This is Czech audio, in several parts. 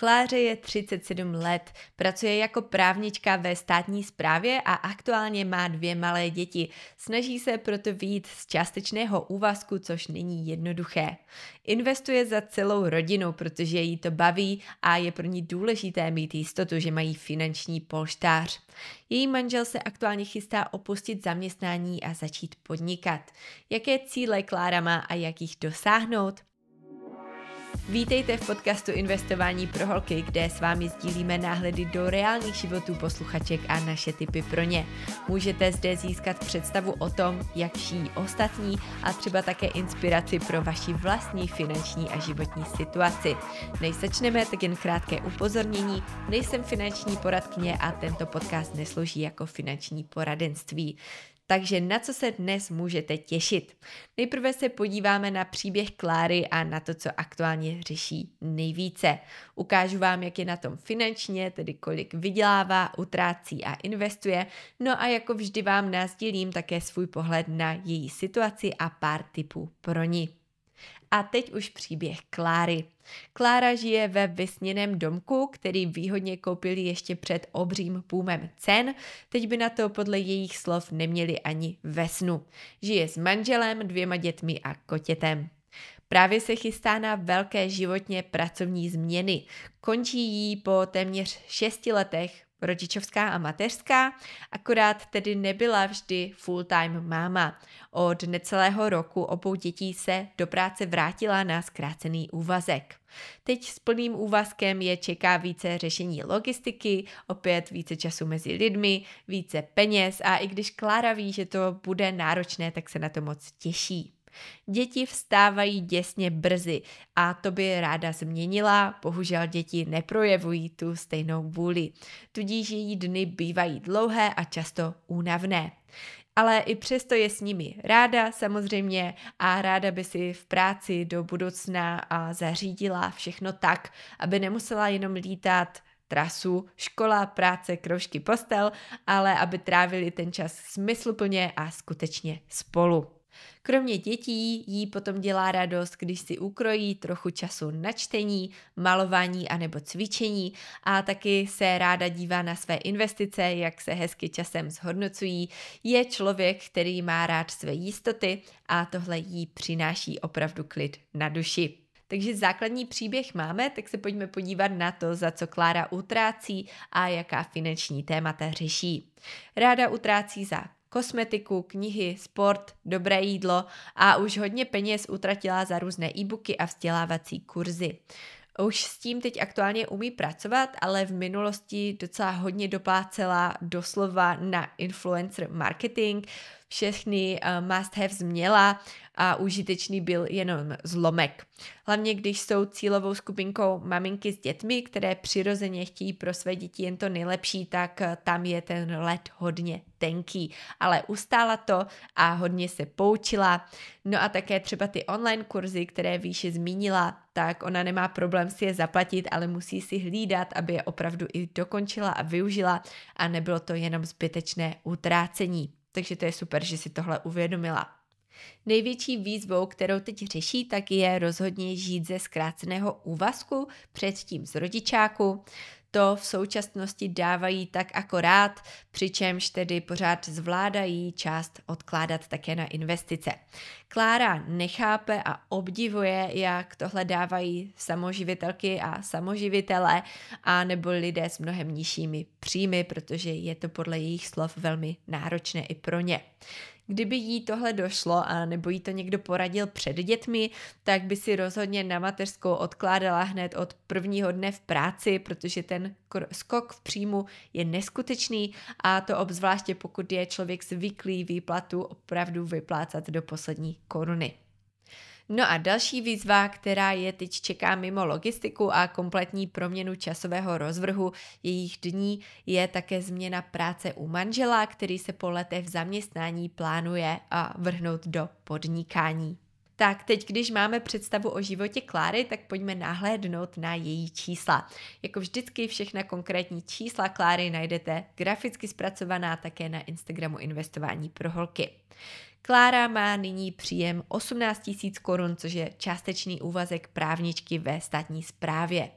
Kláře je 37 let, pracuje jako právnička ve státní správě a aktuálně má dvě malé děti. Snaží se proto výjít z částečného úvazku, což není jednoduché. Investuje za celou rodinu, protože jí to baví a je pro ní důležité mít jistotu, že mají finanční polštář. Její manžel se aktuálně chystá opustit zaměstnání a začít podnikat. Jaké cíle Klára má a jak jich dosáhnout? Vítejte v podcastu Investování pro holky, kde s vámi sdílíme náhledy do reálných životů posluchaček a naše tipy pro ně. Můžete zde získat představu o tom, jak žijí ostatní a třeba také inspiraci pro vaši vlastní finanční a životní situaci. Než začneme, tak jen krátké upozornění. Nejsem finanční poradkyně a tento podcast neslouží jako finanční poradenství. Takže na co se dnes můžete těšit? Nejprve se podíváme na příběh Kláry a na to, co aktuálně řeší nejvíce. Ukážu vám, jak je na tom finančně, tedy kolik vydělává, utrácí a investuje. No a jako vždy vám dělím také svůj pohled na její situaci a pár tipů pro ní. A teď už příběh Kláry. Klára žije ve vysněném domku, který výhodně koupili ještě před obřím půmem cen, teď by na to podle jejich slov neměli ani ve snu. Žije s manželem, dvěma dětmi a kotětem. Právě se chystá na velké životně pracovní změny. Končí jí po téměř šesti letech rodičovská a mateřská, akorát tedy nebyla vždy full-time máma. Od necelého roku obou dětí se do práce vrátila na zkrácený úvazek. Teď s plným úvazkem je čeká více řešení logistiky, opět více času mezi lidmi, více peněz a i když Klára ví, že to bude náročné, tak se na to moc těší. Děti vstávají děsně brzy a to by ráda změnila, bohužel děti neprojevují tu stejnou vůli, tudíž její dny bývají dlouhé a často únavné. Ale i přesto je s nimi ráda samozřejmě a ráda by si v práci do budoucna a zařídila všechno tak, aby nemusela jenom lítat trasu, škola, práce, kroužky, postel, ale aby trávili ten čas smysluplně a skutečně spolu. Kromě dětí jí potom dělá radost, když si ukrojí trochu času na čtení, malování anebo cvičení a taky se ráda dívá na své investice, jak se hezky časem zhodnocují. Je člověk, který má rád své jistoty a tohle jí přináší opravdu klid na duši. Takže základní příběh máme, tak se pojďme podívat na to, za co Klára utrácí a jaká finanční témata řeší. Ráda utrácí za kosmetiku, knihy, sport, dobré jídlo a už hodně peněz utratila za různé e-booky a vzdělávací kurzy. Už s tím teď aktuálně umí pracovat, ale v minulosti docela hodně doplácela doslova na influencer marketing, všechny eh, must-haves měla a užitečný byl jenom zlomek. Hlavně když jsou cílovou skupinkou maminky s dětmi, které přirozeně chtějí pro své děti jen to nejlepší, tak eh, tam je ten led hodně tenký. Ale ustála to a hodně se poučila. No a také třeba ty online kurzy, které výše zmínila, tak ona nemá problém si je zaplatit, ale musí si hlídat, aby je opravdu i dokončila a využila a nebylo to jenom zbytečné utrácení. Takže to je super, že si tohle uvědomila. Největší výzvou, kterou teď řeší, tak je rozhodně žít ze zkráceného úvazku, předtím z rodičáku to v současnosti dávají tak akorát, přičemž tedy pořád zvládají část odkládat také na investice. Klára nechápe a obdivuje, jak tohle dávají samoživitelky a samoživitele a nebo lidé s mnohem nižšími příjmy, protože je to podle jejich slov velmi náročné i pro ně. Kdyby jí tohle došlo a nebo jí to někdo poradil před dětmi, tak by si rozhodně na mateřskou odkládala hned od prvního dne v práci, protože ten skok v příjmu je neskutečný a to obzvláště pokud je člověk zvyklý výplatu opravdu vyplácat do poslední koruny. No a další výzva, která je teď čeká mimo logistiku a kompletní proměnu časového rozvrhu jejich dní, je také změna práce u manžela, který se po letech v zaměstnání plánuje a vrhnout do podnikání. Tak teď, když máme představu o životě Kláry, tak pojďme nahlédnout na její čísla. Jako vždycky všechna konkrétní čísla Kláry najdete graficky zpracovaná také na Instagramu Investování pro holky. Klára má nyní příjem 18 000 korun, což je částečný úvazek právničky ve státní správě.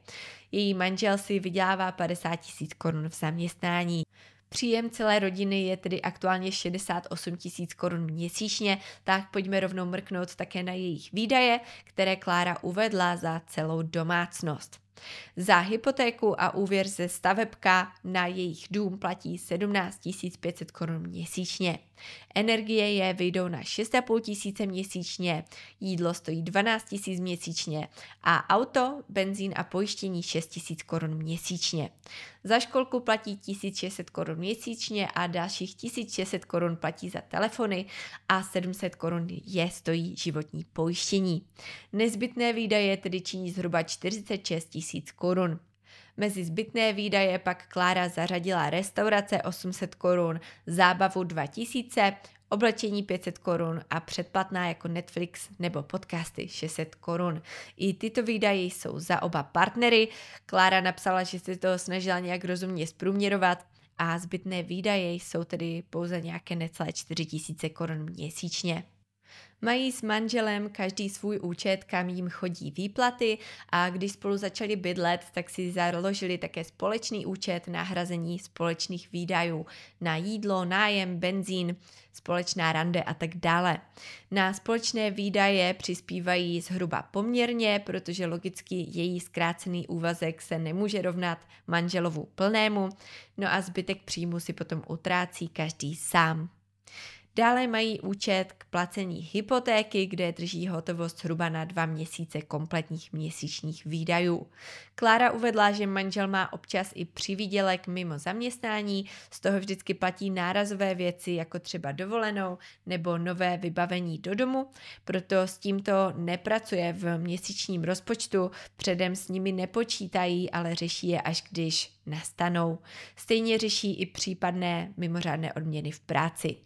Její manžel si vydělává 50 000 korun v zaměstnání. Příjem celé rodiny je tedy aktuálně 68 tisíc korun měsíčně, tak pojďme rovnou mrknout také na jejich výdaje, které Klára uvedla za celou domácnost. Za hypotéku a úvěr ze stavebka na jejich dům platí 17 500 korun měsíčně. Energie je vyjdou na 6,5 tisíce měsíčně, jídlo stojí 12 tisíc měsíčně a auto, benzín a pojištění 6 tisíc korun měsíčně. Za školku platí 1600 korun měsíčně a dalších 1600 korun platí za telefony a 700 korun je stojí životní pojištění. Nezbytné výdaje tedy činí zhruba 46 tisíc korun. Mezi zbytné výdaje pak Klára zařadila restaurace 800 korun, zábavu 2000, oblečení 500 korun a předplatná jako Netflix nebo podcasty 600 korun. I tyto výdaje jsou za oba partnery. Klára napsala, že se to snažila nějak rozumně zprůměrovat a zbytné výdaje jsou tedy pouze nějaké necelé 4 000 korun měsíčně. Mají s manželem každý svůj účet, kam jim chodí výplaty a když spolu začali bydlet, tak si založili také společný účet na hrazení společných výdajů na jídlo, nájem, benzín, společná rande a tak dále. Na společné výdaje přispívají zhruba poměrně, protože logicky její zkrácený úvazek se nemůže rovnat manželovu plnému, no a zbytek příjmu si potom utrácí každý sám. Dále mají účet k placení hypotéky, kde drží hotovost zhruba na dva měsíce kompletních měsíčních výdajů. Klára uvedla, že manžel má občas i přivídělek mimo zaměstnání, z toho vždycky platí nárazové věci, jako třeba dovolenou nebo nové vybavení do domu, proto s tímto nepracuje v měsíčním rozpočtu, předem s nimi nepočítají, ale řeší je až když nastanou. Stejně řeší i případné mimořádné odměny v práci.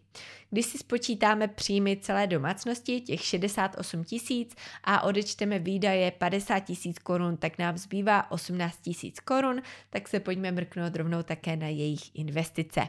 Když si spočítáme příjmy celé domácnosti, těch 68 tisíc a odečteme výdaje 50 tisíc korun, tak nám zbývá 18 tisíc korun, tak se pojďme mrknout rovnou také na jejich investice.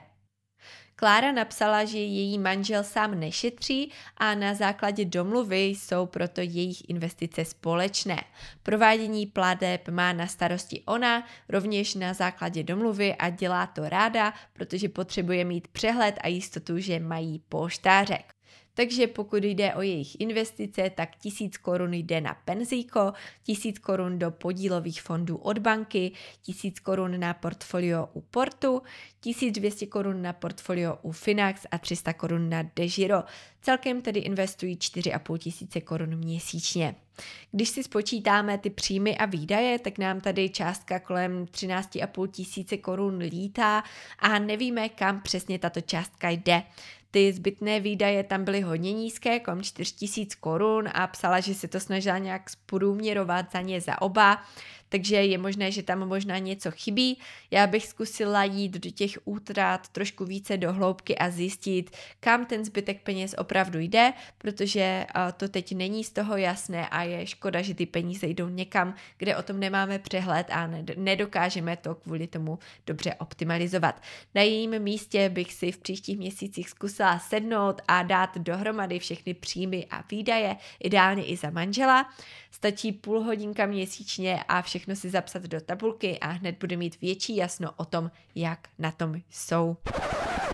Klára napsala, že její manžel sám nešetří a na základě domluvy jsou proto jejich investice společné. Provádění pladeb má na starosti ona, rovněž na základě domluvy a dělá to ráda, protože potřebuje mít přehled a jistotu, že mají poštářek. Takže pokud jde o jejich investice, tak 1000 korun jde na penzíko, 1000 korun do podílových fondů od banky, 1000 korun na portfolio u Portu, 1200 korun na portfolio u Finax a 300 korun na Dežiro. Celkem tedy investují 4,5 tisíce korun měsíčně. Když si spočítáme ty příjmy a výdaje, tak nám tady částka kolem 13,5 tisíce korun lítá a nevíme, kam přesně tato částka jde. Ty zbytné výdaje tam byly hodně nízké, kom 4000 korun a psala, že se to snažila nějak zprůměrovat za ně za oba, takže je možné, že tam možná něco chybí. Já bych zkusila jít do těch útrat trošku více do hloubky a zjistit, kam ten zbytek peněz opravdu jde, protože eh, to teď není z toho jasné a je škoda, že ty peníze jdou někam, kde o tom nemáme přehled a nedokážeme to kvůli tomu dobře optimalizovat. Na jejím místě bych si v příštích měsících zkusila musela sednout a dát dohromady všechny příjmy a výdaje, ideálně i za manžela. Stačí půl hodinka měsíčně a všechno si zapsat do tabulky a hned bude mít větší jasno o tom, jak na tom jsou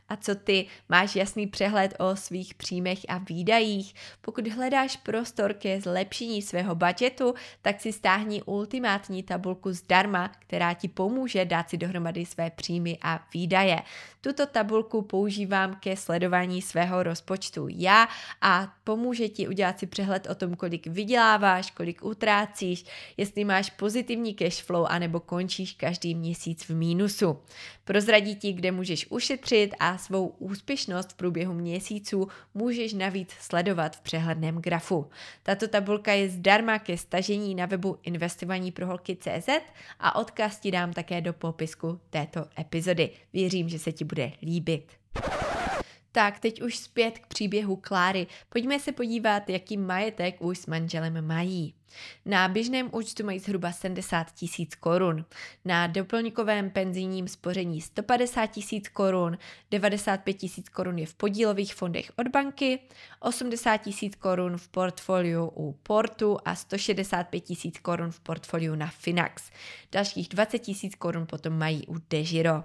a co ty máš jasný přehled o svých příjmech a výdajích. Pokud hledáš prostor ke zlepšení svého budžetu, tak si stáhni ultimátní tabulku zdarma, která ti pomůže dát si dohromady své příjmy a výdaje. Tuto tabulku používám ke sledování svého rozpočtu já a pomůže ti udělat si přehled o tom, kolik vyděláváš, kolik utrácíš, jestli máš pozitivní cash flow anebo končíš každý měsíc v mínusu. Prozradí ti, kde můžeš ušetřit a svou úspěšnost v průběhu měsíců můžeš navíc sledovat v přehledném grafu. Tato tabulka je zdarma ke stažení na webu investovaníproholky.cz a odkaz ti dám také do popisku této epizody. Věřím, že se ti bude líbit. Tak, teď už zpět k příběhu Kláry. Pojďme se podívat, jaký majetek už s manželem mají. Na běžném účtu mají zhruba 70 tisíc korun, na doplňkovém penzijním spoření 150 tisíc korun, 95 tisíc korun je v podílových fondech od banky, 80 tisíc korun v portfoliu u Portu a 165 tisíc korun v portfoliu na Finax. Dalších 20 tisíc korun potom mají u Dežiro.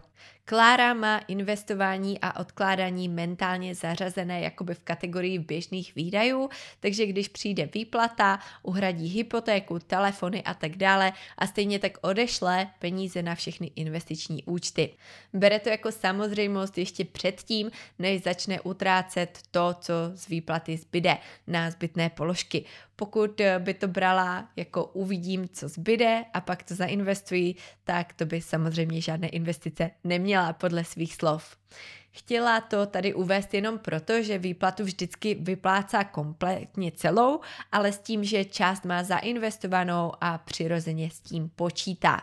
Klára má investování a odkládání mentálně zařazené jakoby v kategorii běžných výdajů, takže když přijde výplata, uhradí hypotéku, telefony a tak dále a stejně tak odešle peníze na všechny investiční účty. Bere to jako samozřejmost ještě předtím, než začne utrácet to, co z výplaty zbyde na zbytné položky. Pokud eh, by to brala jako uvidím, co zbyde a pak to zainvestuji, tak to by samozřejmě žádné investice neměla podle svých slov. Chtěla to tady uvést jenom proto, že výplatu vždycky vyplácá kompletně celou, ale s tím, že část má zainvestovanou a přirozeně s tím počítá.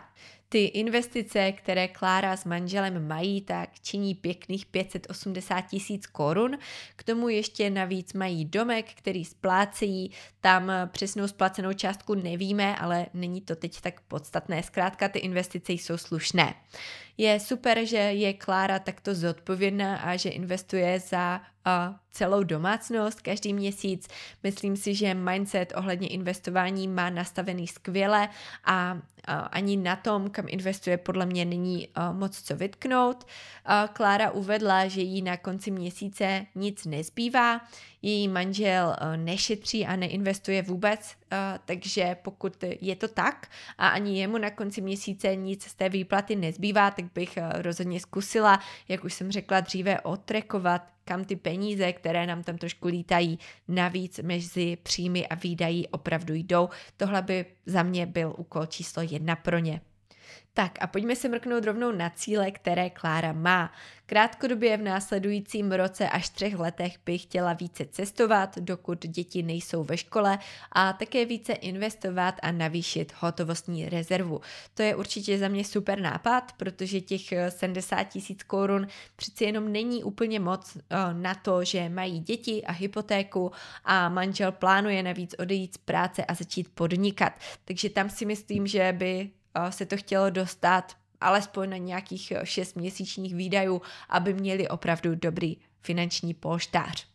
Ty investice, které Klára s manželem mají, tak činí pěkných 580 tisíc korun. K tomu ještě navíc mají domek, který splácejí. Tam přesnou splacenou částku nevíme, ale není to teď tak podstatné. Zkrátka ty investice jsou slušné. Je super, že je Klára takto zodpovědná a že investuje za celou domácnost každý měsíc. Myslím si, že mindset ohledně investování má nastavený skvěle a ani na tom, kam investuje, podle mě není moc co vytknout. Klára uvedla, že jí na konci měsíce nic nezbývá, její manžel eh, nešetří a neinvestuje vůbec, eh, takže pokud je to tak a ani jemu na konci měsíce nic z té výplaty nezbývá, tak bych eh, rozhodně zkusila, jak už jsem řekla dříve, otrekovat kam ty peníze, které nám tam trošku lítají, navíc mezi příjmy a výdají opravdu jdou. Tohle by za mě byl úkol číslo jedna pro ně. Tak a pojďme se mrknout rovnou na cíle, které Klára má. Krátkodobě v následujícím roce až třech letech by chtěla více cestovat, dokud děti nejsou ve škole a také více investovat a navýšit hotovostní rezervu. To je určitě za mě super nápad, protože těch 70 tisíc korun přeci jenom není úplně moc eh, na to, že mají děti a hypotéku a manžel plánuje navíc odejít z práce a začít podnikat. Takže tam si myslím, že by se to chtělo dostat alespoň na nějakých 6 e, měsíčních výdajů, aby měli opravdu dobrý finanční polštář.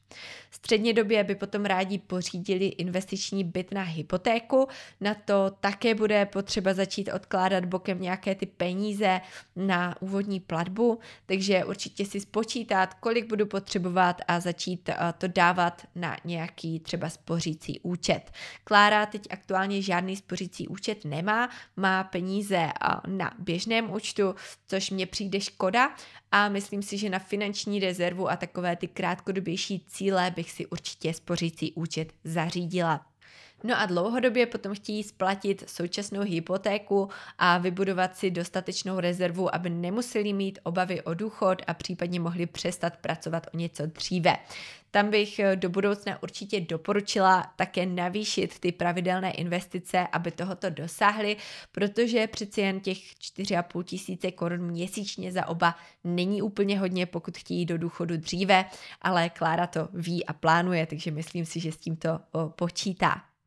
Střednědobě by potom rádi pořídili investiční byt na hypotéku, na to také bude potřeba začít odkládat bokem nějaké ty peníze na úvodní platbu, takže určitě si spočítat, kolik budu potřebovat a začít eh, to dávat na nějaký třeba spořící účet. Klára teď aktuálně žádný spořící účet nemá, má peníze eh, na běžném účtu, což mně přijde škoda a myslím si, že na finanční rezervu a takové ty krátkodobější cíle by bych si určitě spořící účet zařídila. No a dlouhodobě potom chtějí splatit současnou hypotéku a vybudovat si dostatečnou rezervu, aby nemuseli mít obavy o důchod a případně mohli přestat pracovat o něco dříve. Tam bych eh, do budoucna určitě doporučila také navýšit ty pravidelné investice, aby tohoto dosáhli, protože přeci jen těch 4,5 tisíce korun měsíčně za oba není úplně hodně, pokud chtějí do důchodu dříve, ale Klára to ví a plánuje, takže myslím si, že s tímto počítá.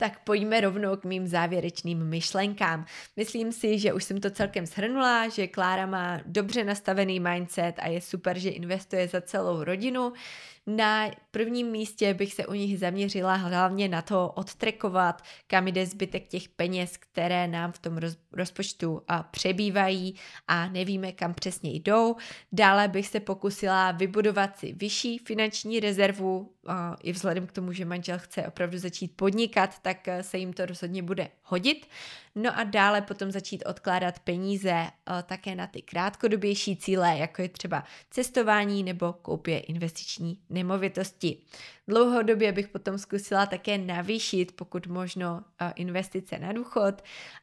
tak pojďme rovnou k mým závěrečným myšlenkám. Myslím si, že už jsem to celkem shrnula, že Klára má dobře nastavený mindset a je super, že investuje za celou rodinu. Na prvním místě bych se u nich zaměřila hlavně na to odtrekovat, kam jde zbytek těch peněz, které nám v tom rozpočtu přebývají a nevíme, kam přesně jdou. Dále bych se pokusila vybudovat si vyšší finanční rezervu, i vzhledem k tomu, že manžel chce opravdu začít podnikat, tak eh, se jim to rozhodně bude hodit. No a dále potom začít odkládat peníze eh, také na ty krátkodobější cíle, jako je třeba cestování nebo koupě investiční nemovitosti. Dlouhodobě bych potom zkusila také navýšit, pokud možno, eh, investice na důchod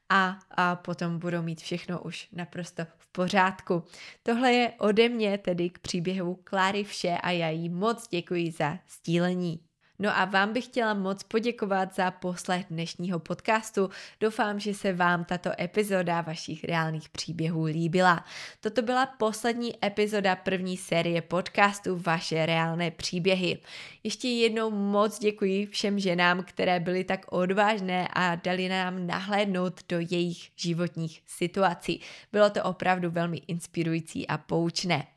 a, a potom budou mít všechno už naprosto v pořádku. Tohle je ode mě tedy k příběhu Kláry vše a já jí moc děkuji za sdílení. No a vám bych chtěla moc poděkovat za poslech dnešního podcastu. Doufám, že se vám tato epizoda vašich reálných příběhů líbila. Toto byla poslední epizoda první série podcastu Vaše reálné příběhy. Ještě jednou moc děkuji všem ženám, které byly tak odvážné a dali nám nahlédnout do jejich životních situací. Bylo to opravdu velmi inspirující a poučné.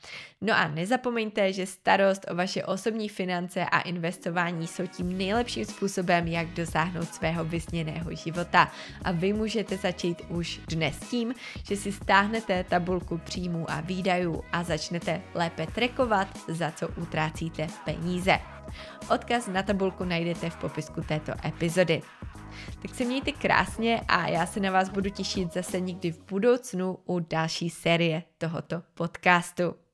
No a nezapomeňte, že starost o vaše osobní finance a investování jsou tím nejlepším způsobem, jak dosáhnout svého vysněného života. A vy můžete začít už dnes tím, že si stáhnete tabulku příjmů a výdajů a začnete lépe trekovat, za co utrácíte peníze. Odkaz na tabulku najdete v popisku této epizody. Tak se mějte krásně a já se na vás budu těšit zase někdy v budoucnu u další série tohoto podcastu.